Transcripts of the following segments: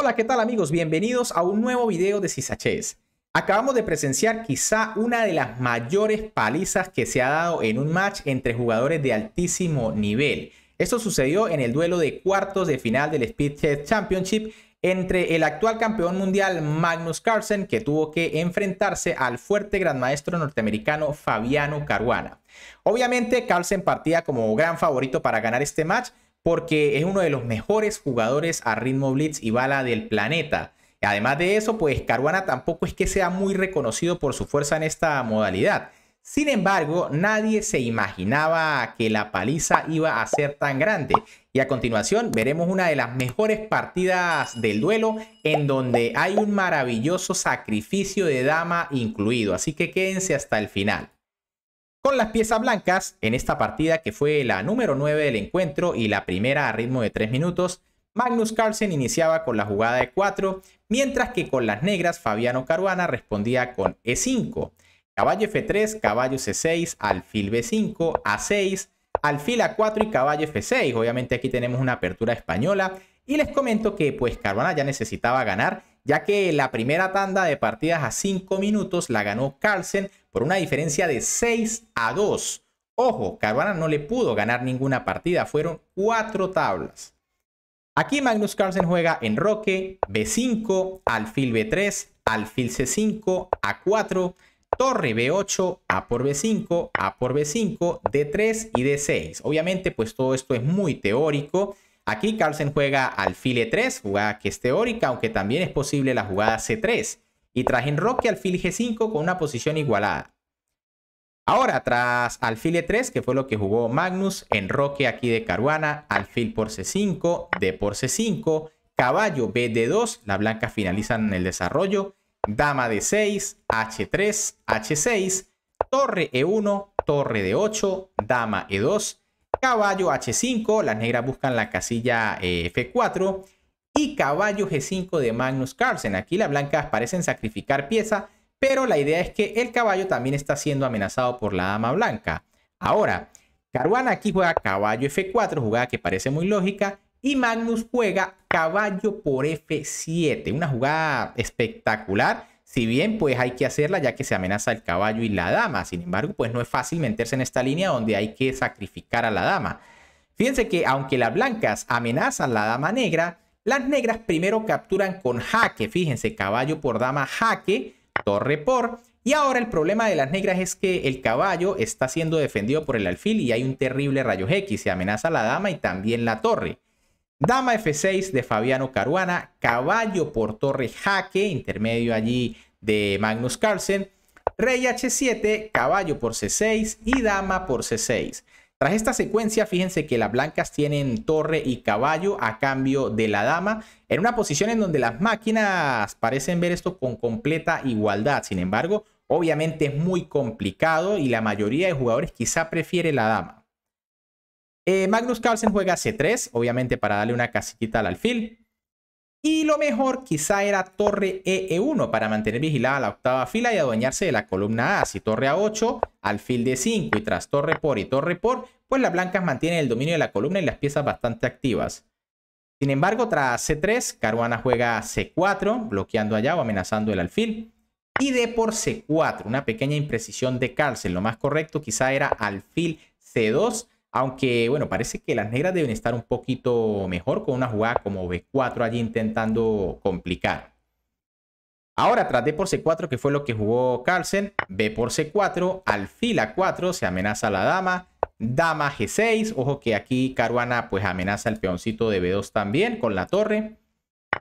Hola, ¿qué tal amigos? Bienvenidos a un nuevo video de Cisachés. Acabamos de presenciar quizá una de las mayores palizas que se ha dado en un match entre jugadores de altísimo nivel. Esto sucedió en el duelo de cuartos de final del Speed Chess Championship entre el actual campeón mundial Magnus Carlsen, que tuvo que enfrentarse al fuerte gran maestro norteamericano Fabiano Caruana. Obviamente, Carlsen partía como gran favorito para ganar este match, porque es uno de los mejores jugadores a ritmo blitz y bala del planeta. Además de eso, pues Caruana tampoco es que sea muy reconocido por su fuerza en esta modalidad. Sin embargo, nadie se imaginaba que la paliza iba a ser tan grande. Y a continuación veremos una de las mejores partidas del duelo en donde hay un maravilloso sacrificio de dama incluido. Así que quédense hasta el final con las piezas blancas en esta partida que fue la número 9 del encuentro y la primera a ritmo de 3 minutos. Magnus Carlsen iniciaba con la jugada de 4, mientras que con las negras Fabiano Caruana respondía con E5. Caballo F3, caballo C6, alfil B5, A6, alfil A4 y caballo F6. Obviamente aquí tenemos una apertura española y les comento que pues Caruana ya necesitaba ganar ya que la primera tanda de partidas a 5 minutos la ganó Carlsen por una diferencia de 6 a 2. Ojo, Caruana no le pudo ganar ninguna partida, fueron 4 tablas. Aquí Magnus Carlsen juega en roque, B5, alfil B3, alfil C5, A4, torre B8, A por B5, A por B5, D3 y D6. Obviamente pues todo esto es muy teórico Aquí Carlsen juega alfil E3, jugada que es teórica, aunque también es posible la jugada C3. Y tras enroque alfil G5 con una posición igualada. Ahora, tras alfil E3, que fue lo que jugó Magnus, enroque aquí de Caruana, alfil por C5, D por C5, caballo bd de 2 las blancas finalizan el desarrollo, dama D6, H3, H6, torre E1, torre D8, dama E2, caballo H5, las negras buscan la casilla eh, F4 y caballo G5 de Magnus Carlsen. Aquí las blancas parecen sacrificar pieza, pero la idea es que el caballo también está siendo amenazado por la dama blanca. Ahora, Caruana aquí juega caballo F4, jugada que parece muy lógica, y Magnus juega caballo por F7, una jugada espectacular si bien pues hay que hacerla ya que se amenaza el caballo y la dama, sin embargo pues no es fácil meterse en esta línea donde hay que sacrificar a la dama. Fíjense que aunque las blancas amenazan la dama negra, las negras primero capturan con jaque, fíjense, caballo por dama jaque, torre por, y ahora el problema de las negras es que el caballo está siendo defendido por el alfil y hay un terrible rayo X, se amenaza la dama y también la torre. Dama F6 de Fabiano Caruana, caballo por torre jaque, intermedio allí de Magnus Carlsen, rey H7, caballo por C6 y dama por C6. Tras esta secuencia, fíjense que las blancas tienen torre y caballo a cambio de la dama, en una posición en donde las máquinas parecen ver esto con completa igualdad. Sin embargo, obviamente es muy complicado y la mayoría de jugadores quizá prefiere la dama. Eh, Magnus Carlsen juega C3, obviamente para darle una casita al alfil. Y lo mejor quizá era torre EE1 para mantener vigilada la octava fila y adueñarse de la columna A. Si torre A8, alfil D5 y tras torre por y torre por, pues las blancas mantienen el dominio de la columna y las piezas bastante activas. Sin embargo, tras C3, Caruana juega C4, bloqueando allá o amenazando el alfil. Y D por C4, una pequeña imprecisión de Carlsen. Lo más correcto quizá era alfil C2 aunque, bueno, parece que las negras deben estar un poquito mejor con una jugada como B4 allí intentando complicar. Ahora, tras D por C4, que fue lo que jugó Carlsen, B por C4, alfil A4, se amenaza la dama, dama G6, ojo que aquí Caruana pues amenaza el peoncito de B2 también con la torre,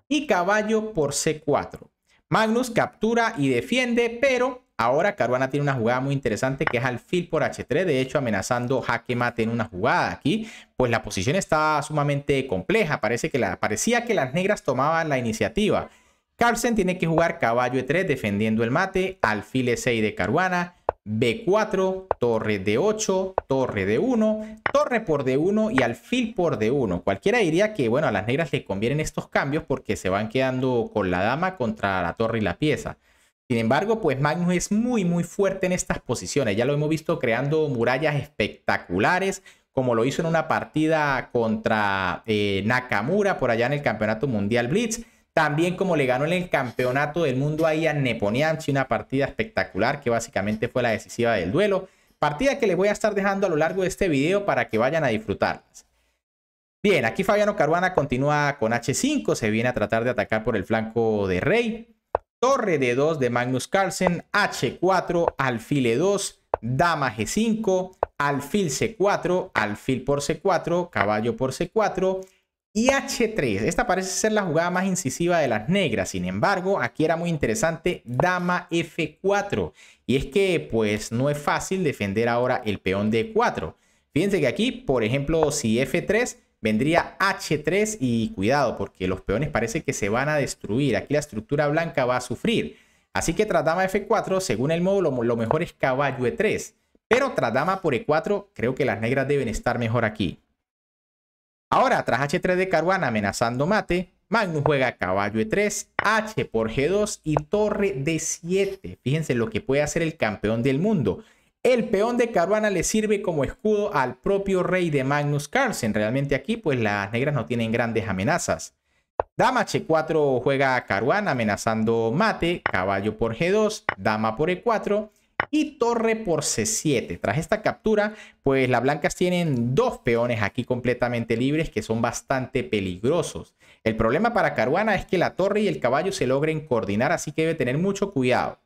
y caballo por C4. Magnus captura y defiende, pero Ahora Caruana tiene una jugada muy interesante que es alfil por H3, de hecho amenazando jaque mate en una jugada aquí, pues la posición está sumamente compleja, parece que la, parecía que las negras tomaban la iniciativa. Carlsen tiene que jugar caballo E3 defendiendo el mate, alfil E6 de Caruana, B4, torre D8, torre D1, torre por D1 y alfil por D1. Cualquiera diría que, bueno, a las negras les convienen estos cambios porque se van quedando con la dama contra la torre y la pieza. Sin embargo, pues Magnus es muy muy fuerte en estas posiciones. Ya lo hemos visto creando murallas espectaculares, como lo hizo en una partida contra eh, Nakamura por allá en el Campeonato Mundial Blitz. También como le ganó en el Campeonato del Mundo ahí a Neponianchi, una partida espectacular que básicamente fue la decisiva del duelo. Partida que les voy a estar dejando a lo largo de este video para que vayan a disfrutarlas. Bien, aquí Fabiano Caruana continúa con H5, se viene a tratar de atacar por el flanco de Rey torre de 2 de Magnus Carlsen, H4, alfil E2, dama G5, alfil C4, alfil por C4, caballo por C4 y H3. Esta parece ser la jugada más incisiva de las negras. Sin embargo, aquí era muy interesante dama F4. Y es que pues no es fácil defender ahora el peón D4. Fíjense que aquí, por ejemplo, si F3 vendría H3 y cuidado porque los peones parece que se van a destruir. Aquí la estructura blanca va a sufrir. Así que tras dama F4, según el módulo, lo mejor es caballo E3. Pero tras dama por E4, creo que las negras deben estar mejor aquí. Ahora, tras H3 de Caruana amenazando mate, Magnus juega caballo E3, H por G2 y torre D7. Fíjense lo que puede hacer el campeón del mundo. El peón de Caruana le sirve como escudo al propio rey de Magnus Carlsen. Realmente aquí pues las negras no tienen grandes amenazas. Dama H4 juega a Caruana amenazando mate, caballo por G2, dama por E4 y torre por C7. Tras esta captura, pues las blancas tienen dos peones aquí completamente libres que son bastante peligrosos. El problema para Caruana es que la torre y el caballo se logren coordinar, así que debe tener mucho cuidado.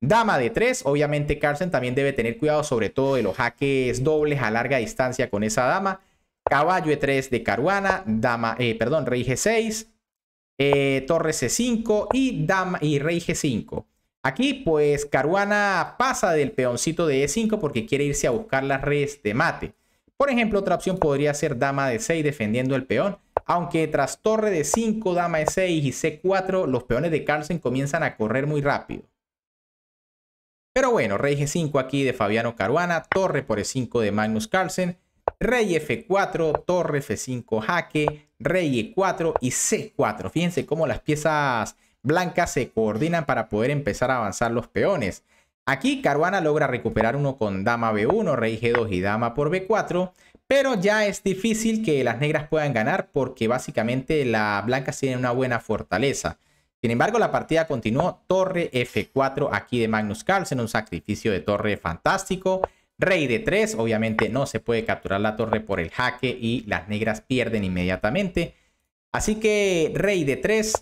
Dama de 3, obviamente Carlsen también debe tener cuidado sobre todo de los jaques dobles a larga distancia con esa dama. Caballo E3 de Caruana, dama, eh, perdón, rey G6, eh, torre C5 y, dama, y rey G5. Aquí pues Caruana pasa del peoncito de E5 porque quiere irse a buscar las redes de mate. Por ejemplo, otra opción podría ser dama de 6 defendiendo el peón. Aunque tras torre de 5, dama e 6 y C4, los peones de Carlsen comienzan a correr muy rápido. Pero bueno, rey G5 aquí de Fabiano Caruana, torre por E5 de Magnus Carlsen, rey F4, torre F5 jaque, rey E4 y C4. Fíjense cómo las piezas blancas se coordinan para poder empezar a avanzar los peones. Aquí Caruana logra recuperar uno con dama B1, rey G2 y dama por B4, pero ya es difícil que las negras puedan ganar porque básicamente las blancas tienen una buena fortaleza. Sin embargo, la partida continuó. Torre F4 aquí de Magnus Carlsen, un sacrificio de torre fantástico. Rey d 3, obviamente no se puede capturar la torre por el jaque y las negras pierden inmediatamente. Así que rey d 3,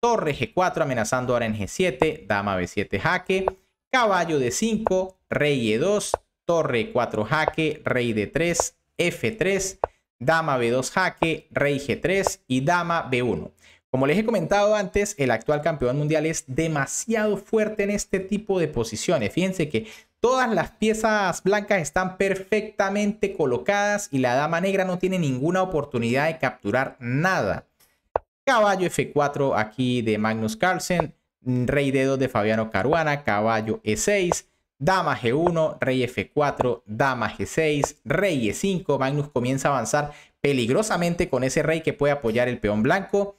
torre G4 amenazando ahora en G7, dama B7 jaque, caballo d 5, rey E2, torre 4 jaque, rey d 3, F3, dama B2 jaque, rey G3 y dama B1. Como les he comentado antes, el actual campeón mundial es demasiado fuerte en este tipo de posiciones. Fíjense que todas las piezas blancas están perfectamente colocadas y la dama negra no tiene ninguna oportunidad de capturar nada. Caballo F4 aquí de Magnus Carlsen, rey d 2 de Fabiano Caruana, caballo E6, dama G1, rey F4, dama G6, rey E5. Magnus comienza a avanzar peligrosamente con ese rey que puede apoyar el peón blanco.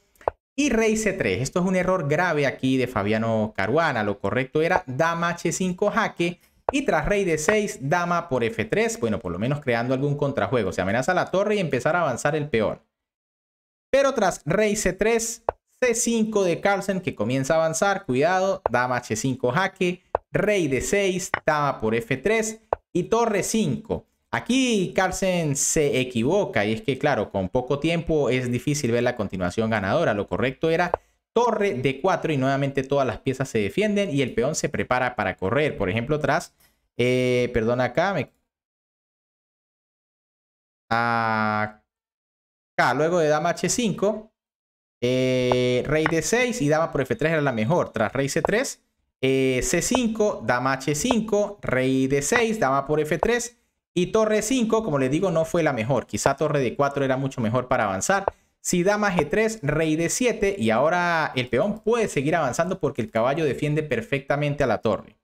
Y rey c3. Esto es un error grave aquí de Fabiano Caruana. Lo correcto era dama h5 jaque. Y tras rey d6, dama por f3. Bueno, por lo menos creando algún contrajuego. Se amenaza la torre y empezar a avanzar el peor. Pero tras rey c3, c5 de Carlsen que comienza a avanzar. Cuidado, dama h5 jaque. Rey d6, dama por f3 y torre 5. Aquí Carlsen se equivoca y es que, claro, con poco tiempo es difícil ver la continuación ganadora. Lo correcto era torre de 4 y nuevamente todas las piezas se defienden y el peón se prepara para correr. Por ejemplo, tras, eh, perdón acá, me... acá, luego de dama h5, eh, rey de 6 y dama por f3 era la mejor. Tras rey c3, eh, c5, dama h5, rey de 6, dama por f3 y torre 5, como les digo, no fue la mejor. Quizá torre de 4 era mucho mejor para avanzar. Si dama g3, rey de 7 y ahora el peón puede seguir avanzando porque el caballo defiende perfectamente a la torre.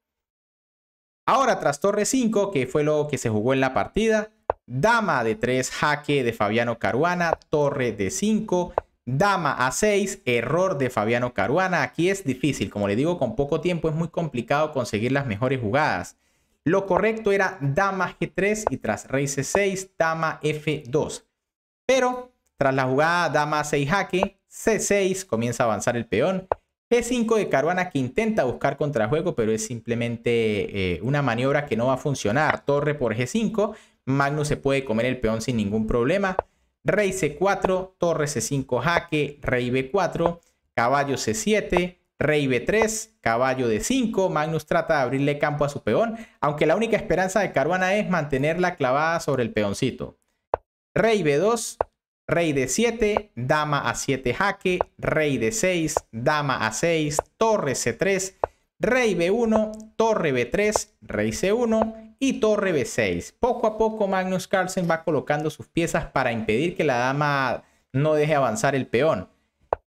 Ahora tras torre 5, que fue lo que se jugó en la partida, dama de 3, jaque de Fabiano Caruana, torre de 5, dama a 6, error de Fabiano Caruana. Aquí es difícil, como le digo, con poco tiempo es muy complicado conseguir las mejores jugadas. Lo correcto era dama G3 y tras rey C6, dama F2. Pero tras la jugada dama 6 jaque, C6 comienza a avanzar el peón. G5 de Caruana que intenta buscar contrajuego, pero es simplemente eh, una maniobra que no va a funcionar. Torre por G5, Magnus se puede comer el peón sin ningún problema. Rey C4, torre C5 jaque, rey B4, caballo C7, Rey B3, caballo de 5 Magnus trata de abrirle campo a su peón, aunque la única esperanza de Caruana es mantenerla clavada sobre el peoncito. Rey B2, Rey d 7 Dama a 7 jaque, Rey de 6 Dama a 6 Torre C3, Rey B1, Torre B3, Rey C1 y Torre B6. Poco a poco Magnus Carlsen va colocando sus piezas para impedir que la dama no deje avanzar el peón.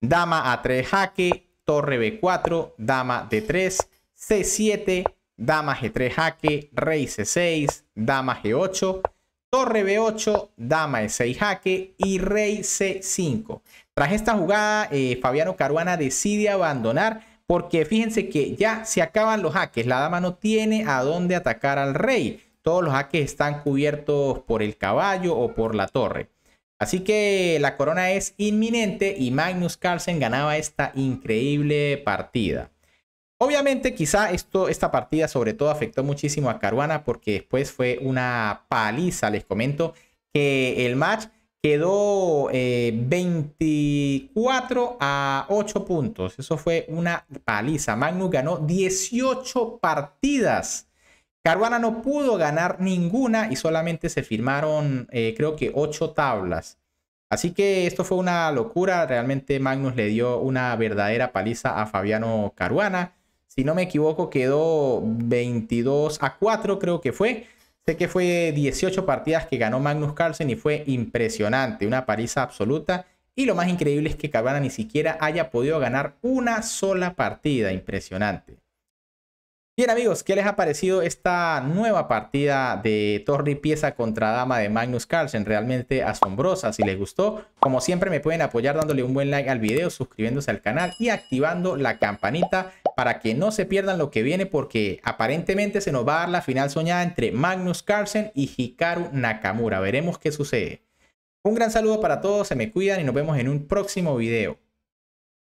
Dama a 3 jaque, torre b4, dama d3, c7, dama g3 jaque, rey c6, dama g8, torre b8, dama e6 jaque y rey c5. Tras esta jugada, eh, Fabiano Caruana decide abandonar porque fíjense que ya se acaban los jaques, la dama no tiene a dónde atacar al rey. Todos los jaques están cubiertos por el caballo o por la torre. Así que la corona es inminente y Magnus Carlsen ganaba esta increíble partida. Obviamente quizá esto, esta partida sobre todo afectó muchísimo a Caruana porque después fue una paliza, les comento que el match quedó 24 eh, a 8 puntos. Eso fue una paliza. Magnus ganó 18 partidas Caruana no pudo ganar ninguna y solamente se firmaron, eh, creo que, ocho tablas. Así que esto fue una locura. Realmente Magnus le dio una verdadera paliza a Fabiano Caruana. Si no me equivoco, quedó 22 a 4, creo que fue. Sé que fue 18 partidas que ganó Magnus Carlsen y fue impresionante, una paliza absoluta. Y lo más increíble es que Caruana ni siquiera haya podido ganar una sola partida, impresionante. Bien amigos, ¿qué les ha parecido esta nueva partida de torre pieza contra dama de Magnus Carlsen? Realmente asombrosa, si les gustó, como siempre me pueden apoyar dándole un buen like al video, suscribiéndose al canal y activando la campanita para que no se pierdan lo que viene porque aparentemente se nos va a dar la final soñada entre Magnus Carlsen y Hikaru Nakamura, veremos qué sucede. Un gran saludo para todos, se me cuidan y nos vemos en un próximo video.